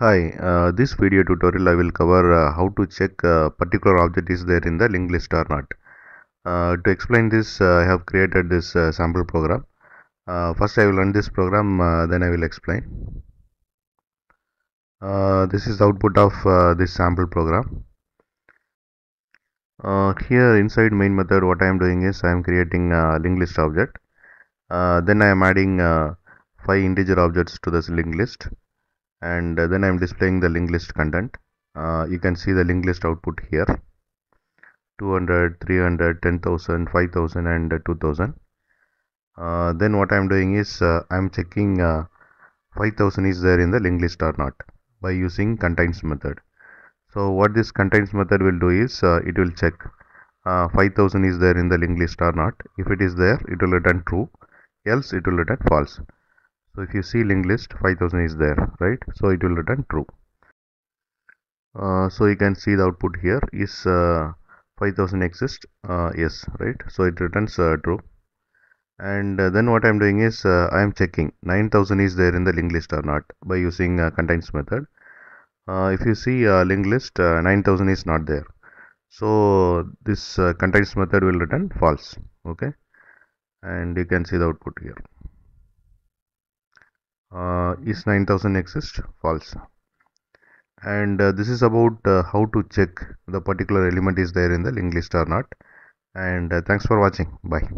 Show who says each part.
Speaker 1: Hi, uh, this video tutorial I will cover uh, how to check uh, particular object is there in the linked list or not. Uh, to explain this, uh, I have created this uh, sample program. first I will run this program, then I will explain. this is the output of this sample program. here inside main method what I am doing is I am creating a linked list object. then I am adding 5 integer objects to this linked list and uh, then I'm displaying the linked list content uh, you can see the linked list output here 200 300 10000 5000 and uh, 2000 uh, then what I'm doing is uh, I'm checking uh, 5000 is there in the linked list or not by using contains method so what this contains method will do is it will check 5000 is there in the linked list or not if it is there it will return true else it will return false so if you see linked list 5000 is there right so it will return true uh, so you can see the output here is uh, 5000 exist uh, yes right so it returns uh, true and uh, then what I'm doing is uh, I am checking 9000 is there in the linked list or not by using contains method if you see linked list 9000 is not there so this contains method will return false okay and you can see the output here uh, is 9000 exist false and uh, this is about uh, how to check the particular element is there in the linked list or not and thanks for watching bye